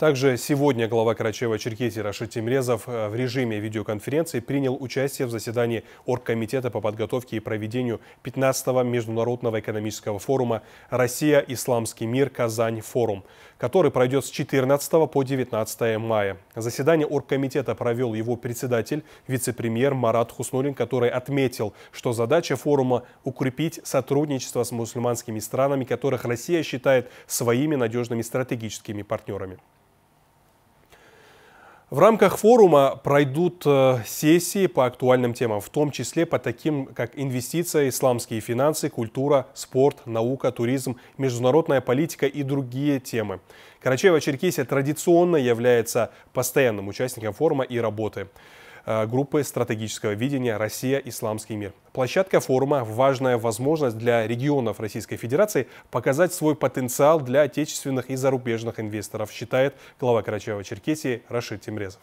Также сегодня глава Карачаева-Черкесии Рашид Тимрезов э, в режиме видеоконференции принял участие в заседании Оргкомитета по подготовке и проведению 15-го Международного экономического форума «Россия. Исламский мир. Казань. Форум», который пройдет с 14 по 19 мая. Заседание Оргкомитета провел его председатель, вице-премьер Марат Хуснулин, который отметил, что задача форума – укрепить сотрудничество с мусульманскими странами, которых Россия считает своими надежными стратегическими партнерами. В рамках форума пройдут э, сессии по актуальным темам, в том числе по таким, как инвестиция, исламские финансы, культура, спорт, наука, туризм, международная политика и другие темы. Карачаево-Черкесия традиционно является постоянным участником форума и работы. Э, группы стратегического видения «Россия. Исламский мир». Площадка форума – важная возможность для регионов Российской Федерации показать свой потенциал для отечественных и зарубежных инвесторов, считает глава Карачаева-Черкесии Рашид Тимрезов.